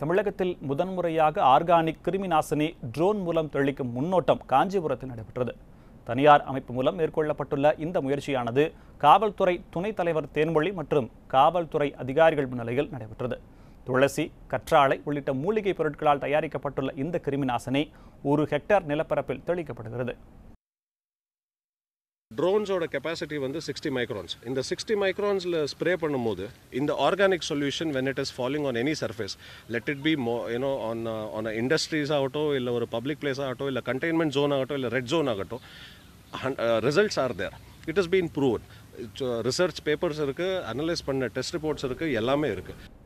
தமிழகத்தில் முதன்முறையாக ஆர்கானிக் கிருமி நாசினி ட்ரோன் மூலம் தெளிக்கும் முன்னோட்டம் காஞ்சிபுரத்தில் நடைபெற்றது தனியார் அமைப்பு மூலம் மேற்கொள்ளப்பட்டுள்ள இந்த முயற்சியானது காவல்துறை துணைத் தலைவர் தேன்மொழி மற்றும் காவல்துறை அதிகாரிகள் முன்னிலையில் நடைபெற்றது துளசி கற்றாழை உள்ளிட்ட மூலிகை பொருட்களால் தயாரிக்கப்பட்டுள்ள இந்த கிருமி நாசினி ஒரு ஹெக்டேர் நிலப்பரப்பில் தெளிக்கப்படுகிறது ட்ரோன்ஸோட கெப்பாசிட்டி வந்து சிக்ஸ்டி மைக்ரான்ஸ் இந்த சிக்ஸ்டி மைக்ரான்ஸில் ஸ்ப்ரே பண்ணும்போது இந்த organic solution when it is falling on any surface let it be மோ யூனோ ஆன் ஆன் இண்டஸ்ட்ரீஸ் ஆகட்டும் இல்லை ஒரு பப்ளிக் பிளேஸ் ஆகட்டும் இல்லை கண்டெய்ன்மெண்ட் ஜோன் ஆகட்டும் இல்லை ரெட் ஜோன் ஆகட்டும் results are there it is been proven research papers இருக்குது அனலைஸ் பண்ண டெஸ்ட் ரிப்போர்ட்ஸ் இருக்குது எல்லாமே இருக்குது